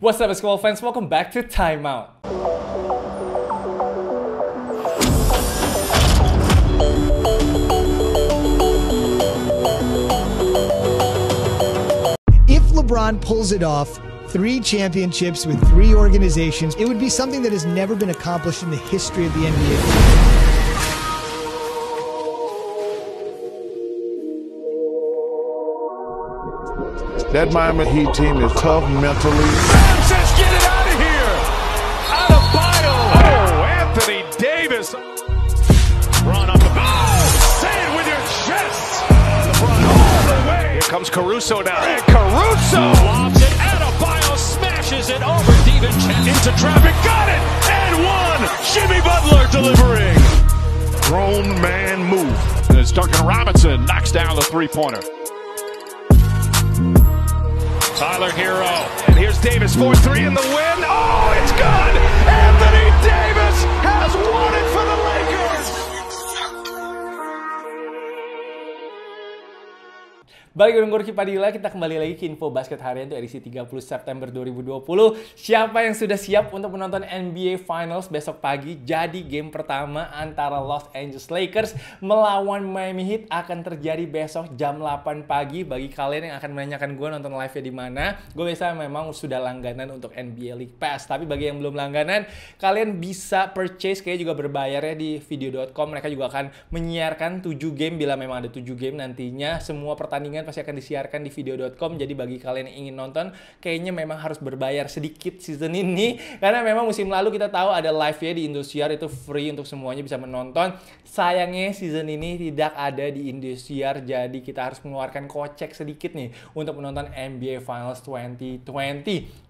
What's up, basketball fans? Welcome back to Timeout. If LeBron pulls it off, three championships with three organizations, it would be something that has never been accomplished in the history of the NBA. That Miami Heat team is tough mentally. Adams says, get it out of here. Out of bio. Oh, Anthony Davis. Run up the bow. Say it with your chest. all the way. Here comes Caruso now. And Caruso lobs it. Out of bio smashes it over DiVincenzo. Into traffic. Got it. And one. Jimmy Butler delivering. Grown man move. As Duncan Robinson knocks down the three-pointer. Tyler Hero. And here's Davis, 4-3 in the win. Oh, it's good! Anthony Davis has won it for the Balik dengan Gorky Padilla, kita kembali lagi ke Info Basket Harian itu edisi 30 September 2020. Siapa yang sudah siap untuk menonton NBA Finals besok pagi? Jadi game pertama antara Los Angeles Lakers melawan Miami Heat akan terjadi besok jam 8 pagi. Bagi kalian yang akan menanyakan gue nonton live-nya di mana, gue biasa memang sudah langganan untuk NBA League Pass. Tapi bagi yang belum langganan, kalian bisa purchase kayak juga berbayar ya di video.com. Mereka juga akan menyiarkan 7 game bila memang ada 7 game nantinya. Semua pertandingan pasti akan disiarkan di video.com. Jadi bagi kalian yang ingin nonton, kayaknya memang harus berbayar sedikit season ini. Karena memang musim lalu kita tahu ada live ya di Indosiar itu free untuk semuanya bisa menonton. Sayangnya season ini tidak ada di Indosiar. Jadi kita harus mengeluarkan kocek sedikit nih untuk menonton NBA Finals 2020.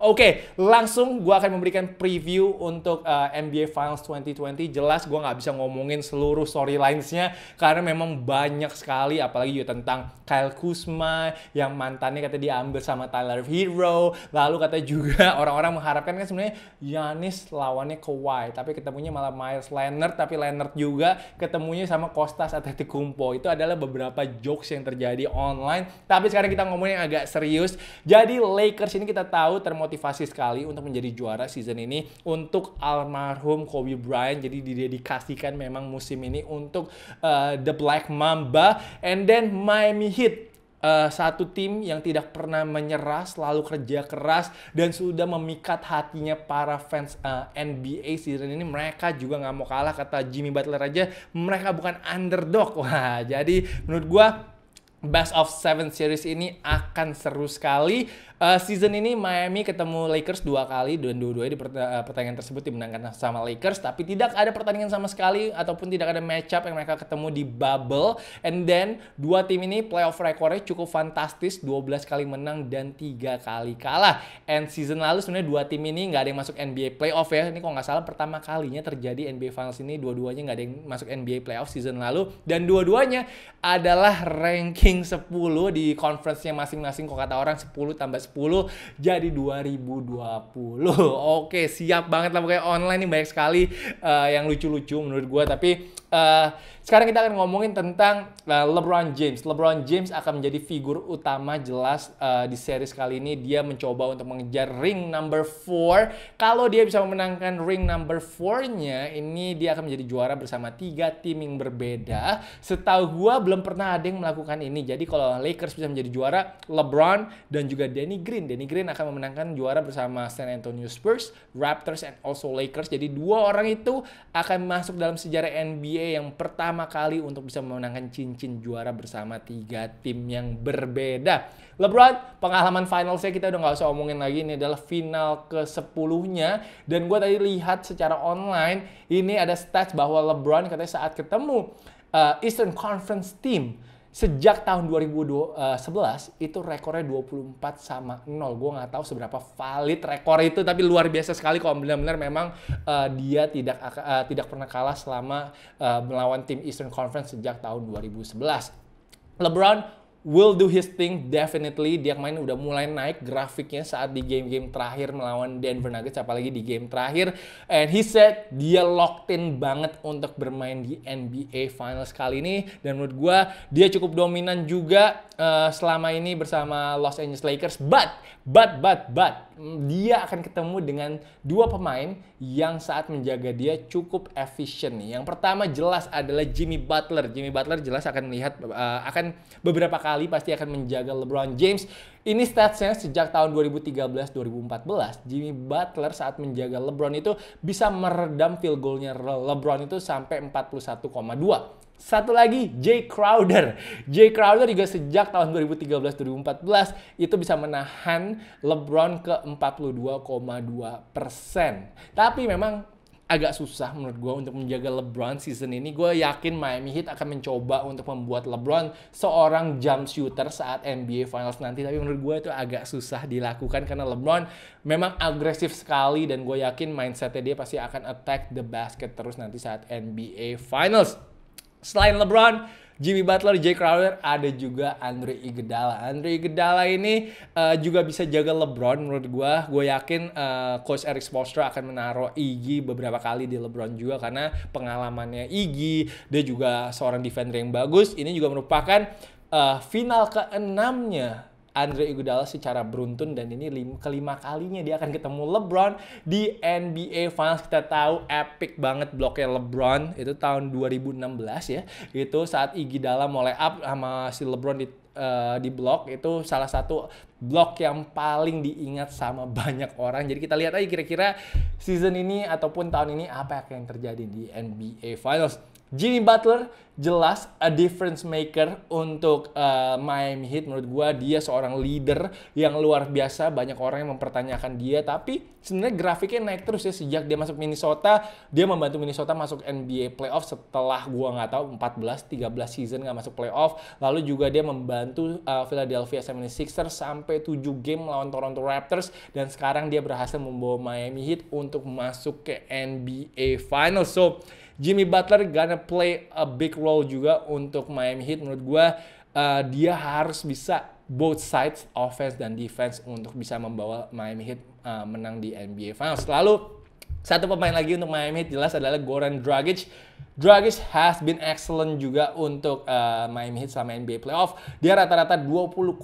Oke, langsung gue akan memberikan preview untuk uh, eh, NBA Finals 2020. Jelas gue nggak bisa ngomongin seluruh storylinesnya karena memang banyak sekali apalagi tentang Kyle Kuzma Kuzma yang mantannya kata diambil sama Tyler Hero lalu kata juga orang-orang mengharapkan kan sebenarnya Yanis lawannya Kawhi tapi ketemunya malah Miles Leonard tapi Leonard juga ketemunya sama Kostas Kumpo itu adalah beberapa jokes yang terjadi online tapi sekarang kita ngomongin yang agak serius jadi Lakers ini kita tahu termotivasi sekali untuk menjadi juara season ini untuk almarhum Kobe Bryant jadi didedikasikan memang musim ini untuk uh, The Black Mamba and then Miami Heat uh, satu tim yang tidak pernah menyerah, selalu kerja keras dan sudah memikat hatinya para fans uh, eh, NBA season ini. Mereka juga nggak mau kalah kata Jimmy Butler aja. Mereka bukan underdog. Wah, jadi menurut gue Best of Seven series ini akan seru sekali. Uh, season ini Miami ketemu Lakers dua kali dan dua-duanya di eh, pertandingan tersebut dimenangkan sama Lakers, tapi tidak ada pertandingan sama sekali ataupun tidak ada matchup yang mereka ketemu di bubble. And then dua tim ini playoff recordnya cukup fantastis, 12 kali menang dan tiga kali kalah. And season lalu sebenarnya dua tim ini nggak ada yang masuk NBA playoff ya. Ini kok nggak salah pertama kalinya terjadi NBA Finals ini dua-duanya nggak ada yang masuk NBA playoff season lalu dan dua-duanya adalah ranking ranking 10 di conference-nya masing-masing kok kata orang 10 tambah 10 jadi 2020. Oke, siap banget lah pokoknya online nih banyak sekali uh, yang lucu-lucu menurut gua tapi Eh, sekarang kita akan ngomongin tentang uh, LeBron James. LeBron James akan menjadi figur utama jelas uh, di series kali ini. Dia mencoba untuk mengejar ring number 4. Kalau dia bisa memenangkan ring number 4-nya, ini dia akan menjadi juara bersama tiga tim yang berbeda. Setahu gua belum pernah ada yang melakukan ini. Jadi kalau Lakers bisa menjadi juara, LeBron dan juga Danny Green. Danny Green akan memenangkan juara bersama San Antonio Spurs, Raptors, and also Lakers. Jadi dua orang itu akan masuk dalam sejarah NBA NBA yang pertama kali untuk bisa memenangkan cincin juara bersama tiga tim yang berbeda. LeBron, pengalaman finalsnya kita udah nggak usah omongin lagi. Ini adalah final ke 10-nya. Dan gue tadi lihat secara online, ini ada stats bahwa LeBron katanya saat ketemu uh, Eastern Conference Team Sejak tahun 2011 eh, itu rekornya 24 sama 0. Gue nggak tahu seberapa valid rekor itu, tapi luar biasa sekali kalau benar-benar memang uh, dia tidak uh, tidak pernah kalah selama uh, melawan tim Eastern Conference sejak tahun 2011. LeBron will do his thing definitely. Dia main udah mulai naik grafiknya saat di game-game terakhir melawan Denver Nuggets apalagi di game terakhir. And he said dia locked in banget untuk bermain di NBA Finals kali ini dan menurut gua dia cukup dominan juga Eh, selama ini bersama Los Angeles Lakers. But, but, but, but, dia akan ketemu dengan dua pemain yang saat menjaga dia cukup efisien Yang pertama jelas adalah Jimmy Butler. Jimmy Butler jelas akan melihat, uh, akan beberapa kali pasti akan menjaga LeBron James. Ini statsnya sejak tahun 2013-2014, Jimmy Butler saat menjaga LeBron itu bisa meredam field goalnya LeBron itu sampai 41,2 satu lagi, Jay Crowder. Jay Crowder juga sejak tahun 2013-2014 itu bisa menahan LeBron ke 42,2 persen. Tapi memang agak susah menurut gue untuk menjaga LeBron season ini. Gue yakin Miami Heat akan mencoba untuk membuat LeBron seorang jump shooter saat NBA Finals nanti. Tapi menurut gue itu agak susah dilakukan karena LeBron memang agresif sekali dan gue yakin mindsetnya dia pasti akan attack the basket terus nanti saat NBA Finals. Selain LeBron, Jimmy Butler, Jay Crowder, ada juga Andre Iguodala. Andre Iguodala ini uh, juga bisa jaga LeBron menurut gue. Gue yakin uh, Coach Eric Spoelstra akan menaruh Iggy beberapa kali di LeBron juga karena pengalamannya Iggy. Dia juga seorang defender yang bagus. Ini juga merupakan uh, final keenamnya Andre Iguodala secara beruntun dan ini kelima kalinya dia akan ketemu LeBron di NBA Finals. Kita tahu epic banget bloknya LeBron itu tahun 2016 ya. Itu saat Iguodala mulai up sama si LeBron di Uh, di blok itu salah satu blok yang paling diingat sama banyak orang. Jadi kita lihat aja kira-kira season ini ataupun tahun ini apa yang terjadi di NBA Finals. Jimmy Butler jelas a difference maker untuk uh, Miami Heat menurut gua dia seorang leader yang luar biasa banyak orang yang mempertanyakan dia tapi sebenarnya grafiknya naik terus ya sejak dia masuk Minnesota dia membantu Minnesota masuk NBA playoff setelah gua nggak tahu 14 13 season nggak masuk playoff lalu juga dia membantu uh, Philadelphia 76ers sampai 7 game lawan Toronto Raptors dan sekarang dia berhasil membawa Miami Heat untuk masuk ke NBA Finals so Jimmy Butler gonna play a big role juga untuk Miami Heat menurut gue uh, dia harus bisa both sides offense dan defense untuk bisa membawa Miami Heat uh, menang di NBA Finals. Lalu satu pemain lagi untuk Miami Heat jelas adalah Goran Dragic Dragic has been excellent juga untuk uh, Miami Heat selama NBA playoff. Dia rata-rata 20,9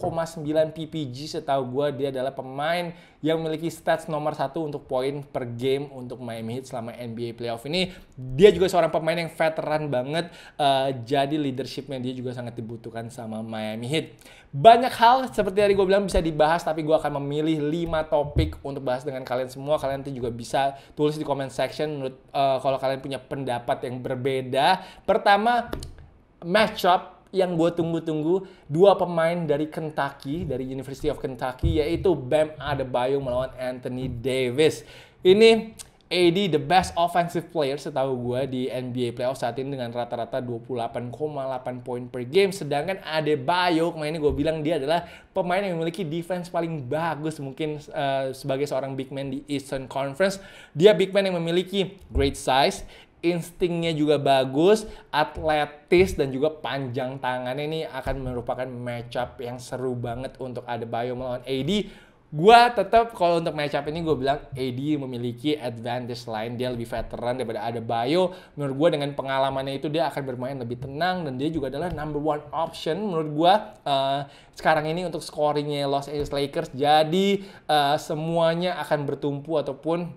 PPG setahu gue dia adalah pemain yang memiliki stats nomor satu untuk poin per game untuk Miami Heat selama NBA playoff ini. Dia juga seorang pemain yang veteran banget. Uh, jadi leadershipnya dia juga sangat dibutuhkan sama Miami Heat. Banyak hal seperti tadi gue bilang bisa dibahas tapi gue akan memilih 5 topik untuk bahas dengan kalian semua. Kalian nanti juga bisa tulis di comment section menurut uh, kalau kalian punya pendapat yang berbeda berbeda. Pertama, matchup yang gue tunggu-tunggu dua pemain dari Kentucky dari University of Kentucky yaitu Bam Adebayo melawan Anthony Davis. Ini AD the best offensive player setahu gue di NBA playoff saat ini dengan rata-rata 28,8 poin per game. Sedangkan Adebayo kemarin gue bilang dia adalah pemain yang memiliki defense paling bagus mungkin uh, sebagai seorang big man di Eastern Conference. Dia big man yang memiliki great size, instingnya juga bagus, atletis dan juga panjang tangannya ini akan merupakan matchup yang seru banget untuk Adebayo melawan AD. Gua tetap kalau untuk match ini gue bilang AD memiliki advantage lain. Dia lebih veteran daripada Adebayo. Menurut gue dengan pengalamannya itu dia akan bermain lebih tenang dan dia juga adalah number one option menurut gue uh, sekarang ini untuk scoringnya Los Angeles Lakers. Jadi uh, semuanya akan bertumpu ataupun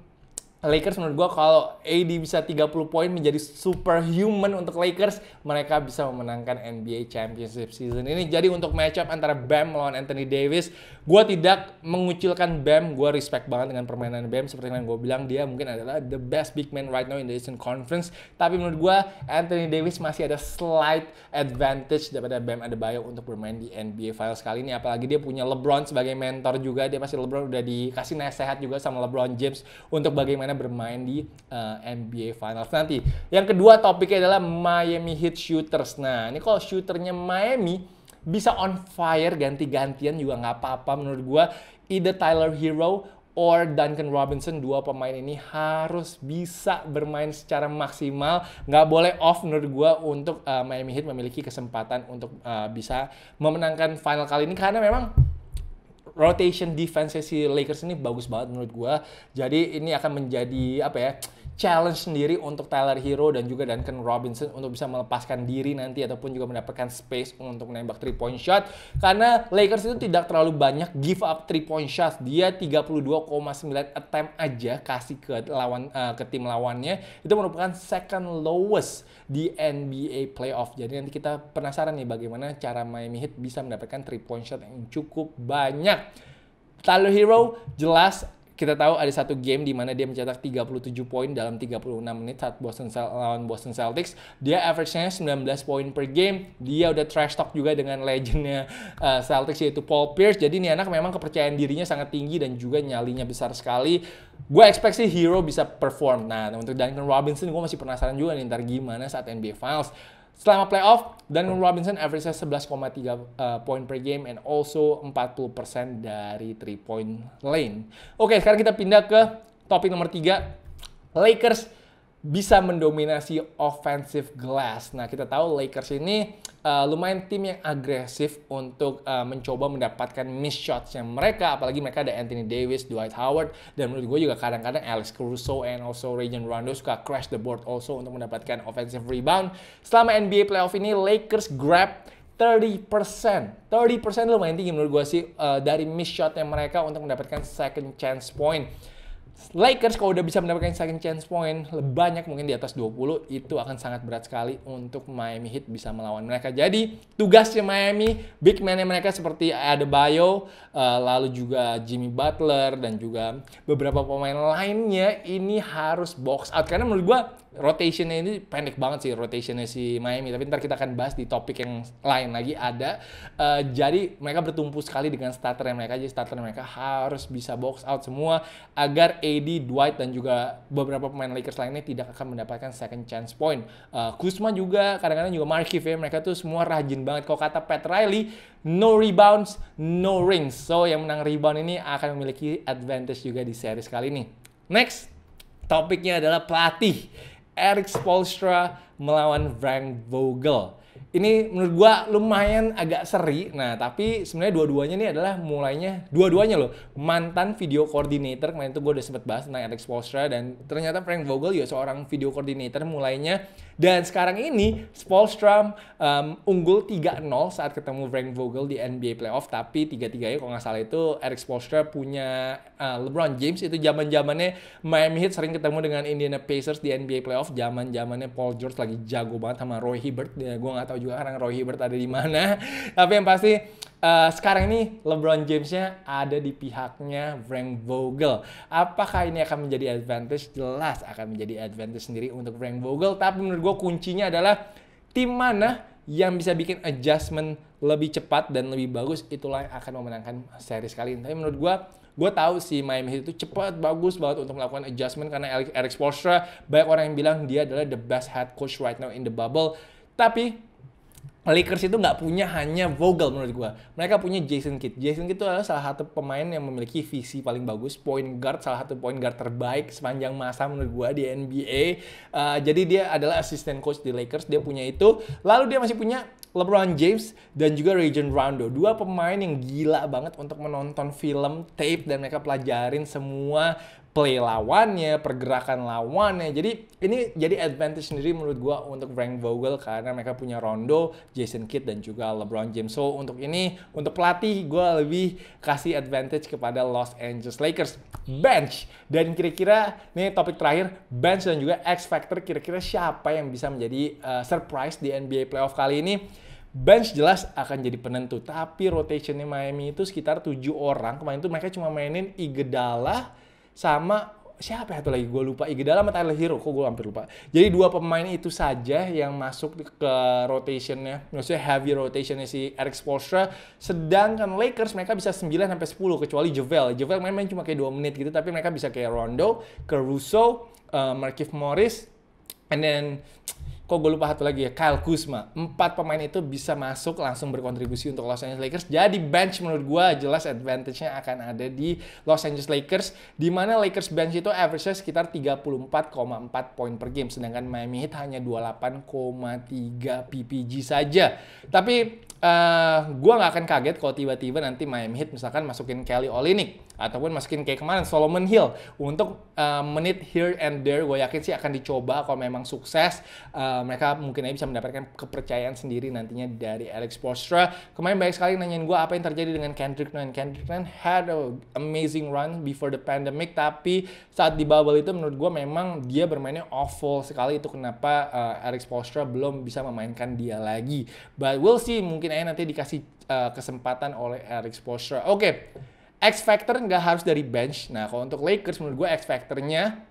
Lakers menurut gue kalau AD bisa 30 poin menjadi superhuman untuk Lakers, mereka bisa memenangkan NBA Championship season ini. Jadi untuk matchup antara Bam melawan Anthony Davis, gue tidak mengucilkan Bam, gue respect banget dengan permainan Bam. Seperti yang gue bilang, dia mungkin adalah the best big man right now in the Eastern Conference. Tapi menurut gue, Anthony Davis masih ada slight advantage daripada Bam ada Adebayo untuk bermain di NBA Finals kali ini. Apalagi dia punya LeBron sebagai mentor juga, dia pasti LeBron udah dikasih nasihat juga sama LeBron James untuk bagaimana bagaimana bermain di uh, eh, NBA Finals nanti. Yang kedua topiknya adalah Miami Heat shooters. Nah, ini kalau shooternya Miami bisa on fire ganti-gantian juga nggak apa-apa menurut gue. Either Tyler Hero or Duncan Robinson dua pemain ini harus bisa bermain secara maksimal nggak boleh off menurut gue untuk uh, Miami Heat memiliki kesempatan untuk uh, bisa memenangkan final kali ini karena memang rotation defense si Lakers ini bagus banget menurut gue. Jadi ini akan menjadi apa ya? challenge sendiri untuk Tyler Hero dan juga Duncan Robinson untuk bisa melepaskan diri nanti ataupun juga mendapatkan space untuk menembak 3 point shot karena Lakers itu tidak terlalu banyak give up 3 point shot dia 32,9 attempt aja kasih ke lawan uh, ke tim lawannya itu merupakan second lowest di NBA playoff jadi nanti kita penasaran nih bagaimana cara Miami Heat bisa mendapatkan 3 point shot yang cukup banyak Tyler Hero jelas kita tahu ada satu game di mana dia mencetak 37 poin dalam 36 menit saat Boston Cel lawan Boston Celtics. Dia average-nya 19 poin per game. Dia udah trash talk juga dengan legendnya uh, Celtics yaitu Paul Pierce. Jadi ini anak memang kepercayaan dirinya sangat tinggi dan juga nyalinya besar sekali. Gue expect sih Hero bisa perform. Nah, untuk Duncan Robinson gue masih penasaran juga nih ntar gimana saat NBA Finals Selama playoff, dan Robinson average 11,3 uh, poin per game and also 40% dari 3 point lane. Oke, okay, sekarang kita pindah ke topik nomor 3. Lakers bisa mendominasi offensive glass. Nah, kita tahu Lakers ini uh, lumayan tim yang agresif untuk uh, mencoba mendapatkan miss shots yang mereka. Apalagi mereka ada Anthony Davis, Dwight Howard, dan menurut gue juga kadang-kadang Alex Caruso and also Rajon Rondo suka crash the board also untuk mendapatkan offensive rebound. Selama NBA playoff ini, Lakers grab 30%. 30% lumayan tinggi menurut gue sih uh, dari miss shot mereka untuk mendapatkan second chance point. Lakers kalau udah bisa mendapatkan second chance point lebih banyak mungkin di atas 20 itu akan sangat berat sekali untuk Miami Heat bisa melawan mereka. Jadi tugasnya Miami, big man mereka seperti Adebayo, uh, lalu juga Jimmy Butler dan juga beberapa pemain lainnya ini harus box out karena menurut gua rotationnya ini pendek banget sih rotationnya si Miami tapi ntar kita akan bahas di topik yang lain lagi ada uh, jadi mereka bertumpu sekali dengan starter mereka jadi starter mereka harus bisa box out semua agar AD Dwight dan juga beberapa pemain Lakers lainnya tidak akan mendapatkan second chance point uh, Kuzma juga kadang-kadang juga Markif ya mereka tuh semua rajin banget kalau kata Pat Riley no rebounds no rings so yang menang rebound ini akan memiliki advantage juga di series kali ini next topiknya adalah pelatih Eric Spolstra melawan Frank Vogel. Ini menurut gua lumayan agak seri. Nah, tapi sebenarnya dua-duanya ini adalah mulainya dua-duanya loh mantan video koordinator. Kemarin itu gua udah sempet bahas tentang Eric Spolstra dan ternyata Frank Vogel juga ya seorang video koordinator mulainya dan sekarang ini Spolstra um, unggul 3-0 saat ketemu Frank Vogel di NBA playoff tapi tiga-tiganya kalau nggak salah itu Eric Spolstra punya uh, LeBron James itu zaman-zamannya Miami Heat sering ketemu dengan Indiana Pacers di NBA playoff zaman-zamannya Paul George lagi jago banget sama Roy Hibbert. Ya, gue nggak tahu juga sekarang Roy Hibbert ada di mana. Tapi yang pasti uh, sekarang ini LeBron James-nya ada di pihaknya Frank Vogel. Apakah ini akan menjadi advantage? Jelas akan menjadi advantage sendiri untuk Frank Vogel. Tapi menurut gue kuncinya adalah tim mana yang bisa bikin adjustment lebih cepat dan lebih bagus itulah yang akan memenangkan seri sekali ini. Tapi menurut gue, gue tahu si Miami Heat itu cepat, bagus banget untuk melakukan adjustment karena Eric Spoelstra banyak orang yang bilang dia adalah the best head coach right now in the bubble. Tapi Lakers itu nggak punya hanya Vogel menurut gue. Mereka punya Jason Kidd. Jason Kidd itu adalah salah satu pemain yang memiliki visi paling bagus, point guard, salah satu point guard terbaik sepanjang masa menurut gue di NBA. Uh, eh, jadi dia adalah asisten coach di Lakers, dia punya itu. Lalu dia masih punya LeBron James dan juga Rajon Rondo. Dua pemain yang gila banget untuk menonton film, tape, dan mereka pelajarin semua play lawannya, pergerakan lawannya. Jadi ini jadi advantage sendiri menurut gue untuk Frank Vogel karena mereka punya Rondo, Jason Kidd dan juga LeBron James. So untuk ini untuk pelatih gue lebih kasih advantage kepada Los Angeles Lakers bench dan kira-kira nih topik terakhir bench dan juga X factor kira-kira siapa yang bisa menjadi uh, surprise di NBA playoff kali ini? bench jelas akan jadi penentu. Tapi rotationnya Miami itu sekitar tujuh orang. Kemarin itu mereka cuma mainin Iguodala, sama siapa ya satu lagi gue lupa Iguodala dalam Tyler Hero kok gue hampir lupa jadi dua pemain itu saja yang masuk ke rotationnya maksudnya heavy rotationnya si Eric Spoelstra sedangkan Lakers mereka bisa 9 sampai 10 kecuali Javel Javel main-main cuma kayak 2 menit gitu tapi mereka bisa kayak Rondo Caruso uh, Markif Morris and then kok gue lupa satu lagi ya, Kyle Kuzma. Empat pemain itu bisa masuk langsung berkontribusi untuk Los Angeles Lakers. Jadi bench menurut gue jelas advantage-nya akan ada di Los Angeles Lakers. di mana Lakers bench itu average-nya sekitar 34,4 poin per game. Sedangkan Miami Heat hanya 28,3 PPG saja. Tapi uh, eh, gue nggak akan kaget kalau tiba-tiba nanti Miami Heat misalkan masukin Kelly Olynyk ataupun masukin kayak kemarin Solomon Hill untuk uh, menit here and there gue yakin sih akan dicoba kalau memang sukses uh, mereka mungkin aja bisa mendapatkan kepercayaan sendiri nantinya dari Alex Postra kemarin banyak sekali nanyain gue apa yang terjadi dengan Kendrick Nunn Kendrick Nunn had a amazing run before the pandemic tapi saat di bubble itu menurut gue memang dia bermainnya awful sekali itu kenapa uh, Alex Postra belum bisa memainkan dia lagi but we'll see mungkin aja nanti dikasih uh, kesempatan oleh Alex Postra oke okay. X factor nggak harus dari bench. Nah, kalau untuk Lakers menurut gue X factornya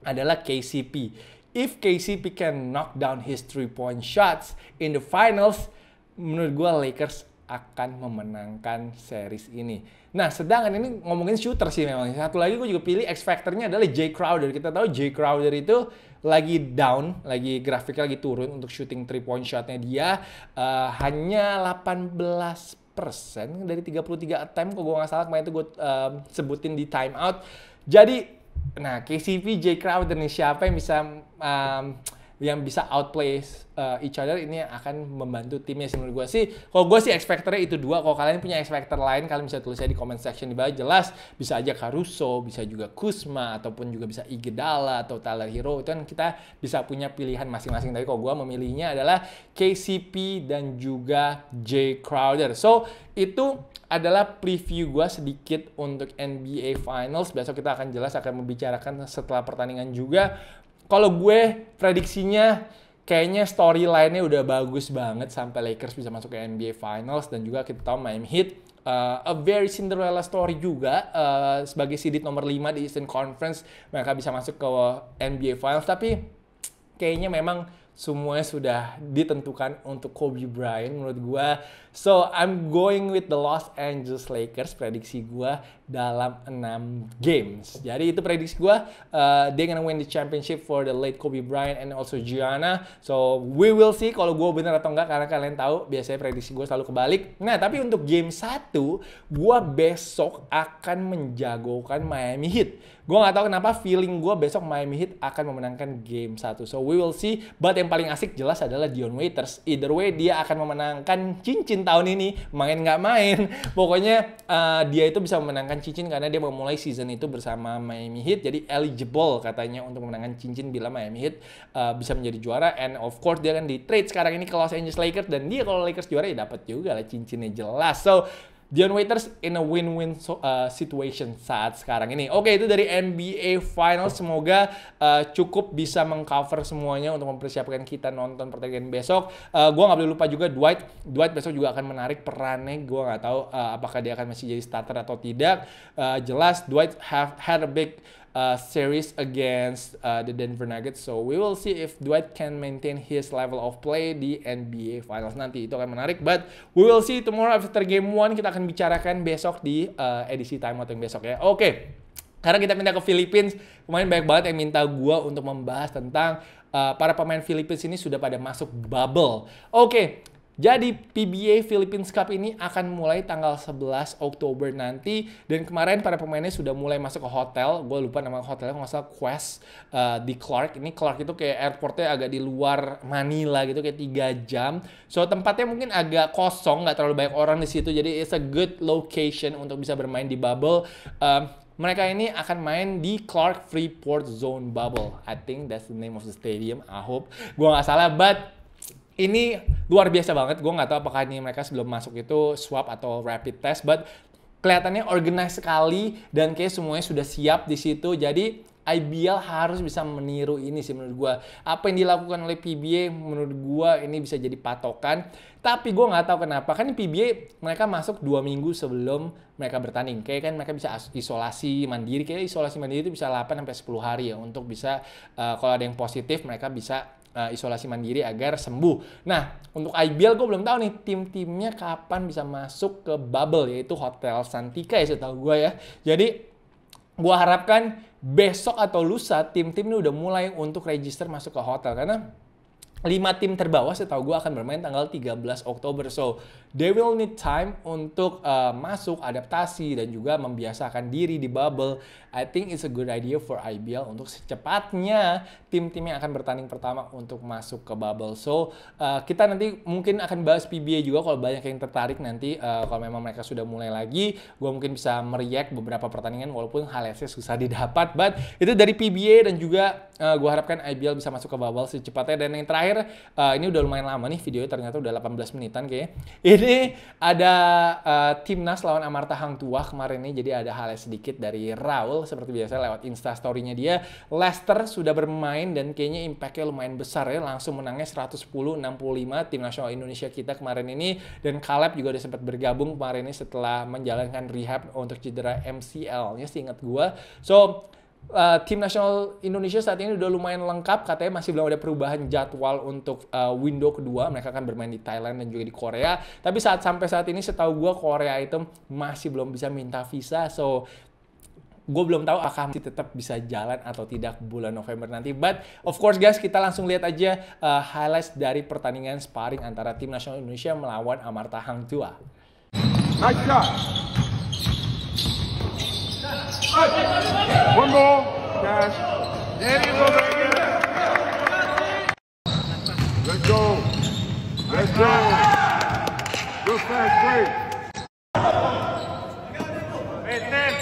adalah KCP. If KCP can knock down his three point shots in the finals, menurut gue Lakers akan memenangkan series ini. Nah, sedangkan ini ngomongin shooter sih memang. Satu lagi gue juga pilih X factornya adalah Jay Crowder. Kita tahu Jay Crowder itu lagi down, lagi grafiknya lagi turun untuk shooting three point shotnya dia uh, hanya 18 persen dari 33 attempt kalau gue nggak salah kemarin itu gue um, sebutin di timeout. Jadi, nah KCP, J Crowder nih siapa yang bisa um, yang bisa outplay uh, each other ini akan membantu timnya sih menurut gue sih. Kalau gue sih expecternya itu dua. Kalau kalian punya expecter lain, kalian bisa tulisnya di comment section di bawah. Jelas bisa aja Caruso, bisa juga Kusma ataupun juga bisa Iguodala atau Tyler Hero. Itu kan kita bisa punya pilihan masing-masing. Tapi kalau gue memilihnya adalah KCP dan juga J Crowder. So itu adalah preview gue sedikit untuk NBA Finals. Besok kita akan jelas akan membicarakan setelah pertandingan juga kalau gue prediksinya kayaknya storyline-nya udah bagus banget sampai Lakers bisa masuk ke NBA Finals dan juga kita tahu Miami Heat uh, a very Cinderella story juga uh, sebagai seeded nomor 5 di Eastern Conference mereka bisa masuk ke NBA Finals tapi kayaknya memang semuanya sudah ditentukan untuk Kobe Bryant menurut gue. So I'm going with the Los Angeles Lakers prediksi gue dalam 6 games. Jadi itu prediksi gue. Uh, they're gonna win the championship for the late Kobe Bryant and also Gianna. So we will see kalau gue bener atau enggak karena kalian tahu biasanya prediksi gue selalu kebalik. Nah tapi untuk game 1 gue besok akan menjagokan Miami Heat. Gue gak tahu kenapa feeling gue besok Miami Heat akan memenangkan game 1. So we will see. But yang paling asik jelas adalah Dion Waiters. Either way dia akan memenangkan cincin cincin tahun ini main nggak main pokoknya uh, dia itu bisa memenangkan cincin karena dia memulai season itu bersama Miami Heat jadi eligible katanya untuk memenangkan cincin bila Miami Heat uh, bisa menjadi juara and of course dia kan di trade sekarang ini ke Los Angeles Lakers dan dia kalau Lakers juara ya dapat juga lah cincinnya jelas so Dion Waiters in a win-win so, uh, situation saat sekarang ini. Oke, itu dari NBA Finals. Semoga uh, cukup bisa mengcover semuanya untuk mempersiapkan kita nonton pertandingan besok. Uh, gue nggak boleh lupa juga Dwight. Dwight besok juga akan menarik perannya. Gue nggak tahu uh, apakah dia akan masih jadi starter atau tidak. Uh, jelas Dwight have had a big series against uh, the Denver Nuggets. So we will see if Dwight can maintain his level of play di NBA Finals nanti. Itu akan menarik. But we will see tomorrow after game one kita akan bicarakan besok di uh, edisi timeout yang besok ya. Oke. Okay. Karena kita pindah ke Philippines, pemain banyak banget yang minta gue untuk membahas tentang uh, para pemain Philippines ini sudah pada masuk bubble. Oke, okay, jadi PBA Philippines Cup ini akan mulai tanggal 11 Oktober nanti dan kemarin para pemainnya sudah mulai masuk ke hotel. Gue lupa nama hotelnya nggak salah Quest uh, di Clark. Ini Clark itu kayak airportnya agak di luar Manila gitu kayak tiga jam. So tempatnya mungkin agak kosong, nggak terlalu banyak orang di situ. Jadi it's a good location untuk bisa bermain di bubble. Uh, mereka ini akan main di Clark Freeport Zone Bubble. I think that's the name of the stadium. I hope gue nggak salah, but ini luar biasa banget. Gue nggak tahu apakah ini mereka sebelum masuk itu swab atau rapid test, but kelihatannya organized sekali dan kayak semuanya sudah siap di situ. Jadi IBL harus bisa meniru ini sih menurut gue. Apa yang dilakukan oleh PBA menurut gue ini bisa jadi patokan. Tapi gue nggak tahu kenapa kan PBA mereka masuk dua minggu sebelum mereka bertanding. Kayak kan mereka bisa isolasi mandiri. Kayak isolasi mandiri itu bisa 8 sampai 10 hari ya untuk bisa uh, kalau ada yang positif mereka bisa uh, isolasi mandiri agar sembuh. Nah, untuk IBL gue belum tahu nih tim-timnya kapan bisa masuk ke bubble yaitu Hotel Santika ya setahu gue ya. Jadi gue harapkan besok atau lusa tim-tim ini udah mulai untuk register masuk ke hotel karena lima tim terbawah setahu gue akan bermain tanggal 13 Oktober. So, they will need time untuk uh, masuk adaptasi dan juga membiasakan diri di bubble. I think it's a good idea for IBL untuk secepatnya tim-tim yang akan bertanding pertama untuk masuk ke bubble. So, uh, kita nanti mungkin akan bahas PBA juga kalau banyak yang tertarik nanti uh, kalau memang mereka sudah mulai lagi, gue mungkin bisa meriak beberapa pertandingan walaupun HLS susah didapat, but itu dari PBA dan juga uh, gue harapkan IBL bisa masuk ke bubble secepatnya dan yang terakhir terakhir uh, ini udah lumayan lama nih videonya ternyata udah 18 menitan kayaknya. Ini ada uh, timnas lawan Amarta Hang Tua kemarin nih jadi ada hal sedikit dari Raul seperti biasa lewat Insta story-nya dia. Leicester sudah bermain dan kayaknya impact-nya lumayan besar ya langsung menangnya 110 65 tim nasional Indonesia kita kemarin ini dan Caleb juga udah sempat bergabung kemarin ini setelah menjalankan rehab untuk cedera MCL-nya seingat gua. So uh, tim nasional Indonesia saat ini udah lumayan lengkap. Katanya masih belum ada perubahan jadwal untuk uh, window kedua. Mereka akan bermain di Thailand dan juga di Korea. Tapi saat sampai saat ini setahu gue Korea itu masih belum bisa minta visa. So gue belum tahu akan tetap bisa jalan atau tidak bulan November nanti. But of course guys, kita langsung lihat aja uh, highlights dari pertandingan sparring antara tim nasional Indonesia melawan Amarta Hang Tua. Nice shot. One more. Dash. There you go, baby. Let's go. Let's go. Go fast break. Maintain.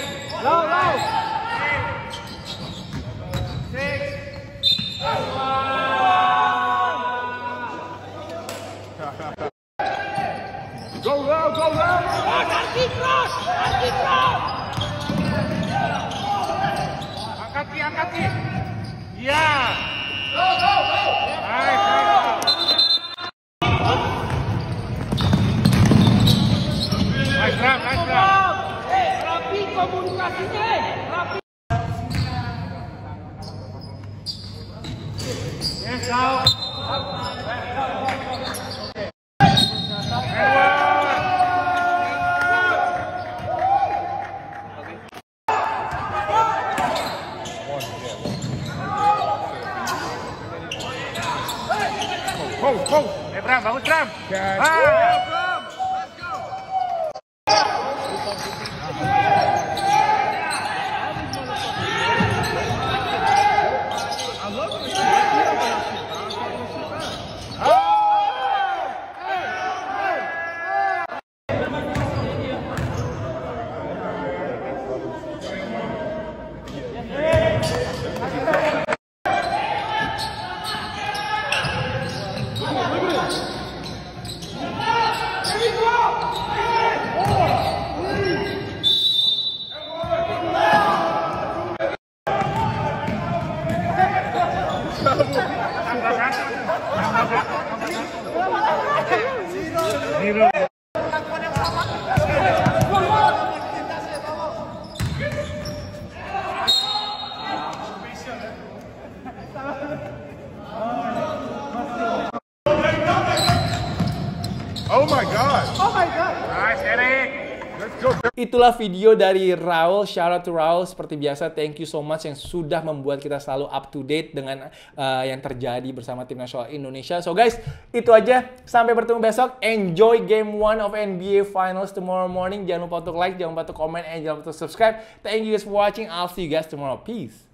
Low, low. Six. go loud, go loud. Keep rush. Yeah! go go go alright Gol, gol. É vamos, bravo. Ah! Zero. itulah video dari Raul. Shout out to Raul. Seperti biasa, thank you so much yang sudah membuat kita selalu up to date dengan uh, yang terjadi bersama tim nasional Indonesia. So guys, itu aja. Sampai bertemu besok. Enjoy game one of NBA Finals tomorrow morning. Jangan lupa untuk like, jangan lupa untuk comment, and jangan lupa untuk subscribe. Thank you guys for watching. I'll see you guys tomorrow. Peace.